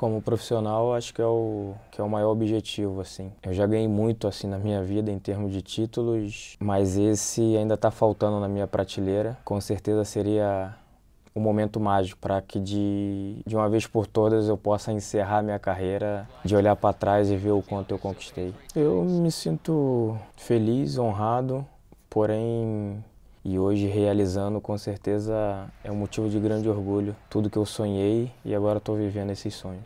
como profissional, acho que é o que é o maior objetivo assim. Eu já ganhei muito assim na minha vida em termos de títulos, mas esse ainda está faltando na minha prateleira. Com certeza seria um momento mágico para que de, de uma vez por todas eu possa encerrar minha carreira, de olhar para trás e ver o quanto eu conquistei. Eu me sinto feliz, honrado, porém e hoje, realizando, com certeza é um motivo de grande orgulho. Tudo que eu sonhei e agora estou vivendo esses sonhos.